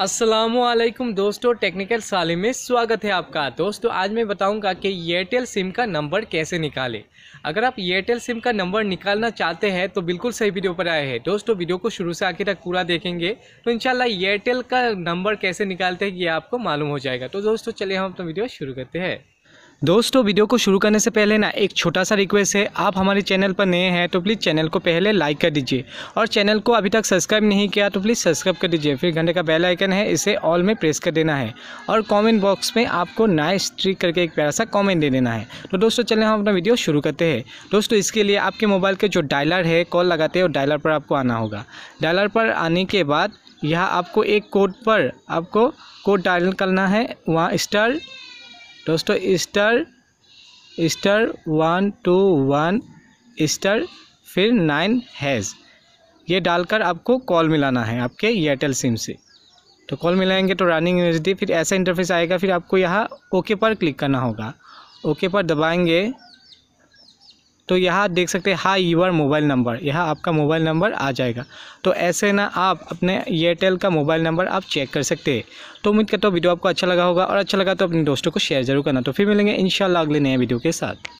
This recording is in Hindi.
असलम दोस्तों टेक्निकल साले में स्वागत है आपका दोस्तों आज मैं बताऊंगा कि एयरटेल सिम का नंबर कैसे निकालें अगर आप एयरटेल सिम का नंबर निकालना चाहते हैं तो बिल्कुल सही वीडियो पर आए हैं दोस्तों वीडियो को शुरू से आखिर तक पूरा देखेंगे तो इनशाला एयरटेल का नंबर कैसे निकालते हैं ये आपको मालूम हो जाएगा तो दोस्तों चलिए हम अपना वीडियो शुरू करते हैं दोस्तों वीडियो को शुरू करने से पहले ना एक छोटा सा रिक्वेस्ट है आप हमारे चैनल पर नए हैं तो प्लीज़ चैनल को पहले लाइक कर दीजिए और चैनल को अभी तक सब्सक्राइब नहीं किया तो प्लीज़ सब्सक्राइब कर दीजिए फिर घंटे का बेल आइकन है इसे ऑल में प्रेस कर देना है और कमेंट बॉक्स में आपको नाइस ट्रिक करके एक प्यारा सा कॉमेंट दे देना है तो दोस्तों चलें हम अपना वीडियो शुरू करते हैं दोस्तों इसके लिए आपके मोबाइल के जो डायलर है कॉल लगाते हैं डायलर पर आपको आना होगा डायलर पर आने के बाद यह आपको एक कोड पर आपको कोड डायल करना है वहाँ स्टार दोस्तों star star one two one star फिर नाइन हैज़ ये डालकर आपको कॉल मिलाना है आपके एयरटेल सिम से तो कॉल मिलाएंगे तो रनिंग यूनिवर्सिटी फिर ऐसा इंटरफेस आएगा फिर आपको यहाँ ओके पर क्लिक करना होगा ओके पर दबाएंगे तो यहाँ देख सकते हैं हाई यूर मोबाइल नंबर यहाँ आपका मोबाइल नंबर आ जाएगा तो ऐसे ना आप अपने एयरटेल का मोबाइल नंबर आप चेक कर सकते हैं तो उम्मीद करता हूँ वीडियो आपको अच्छा लगा होगा और अच्छा लगा तो अपने दोस्तों को शेयर जरूर करना तो फिर मिलेंगे इन अगले नए वीडियो के साथ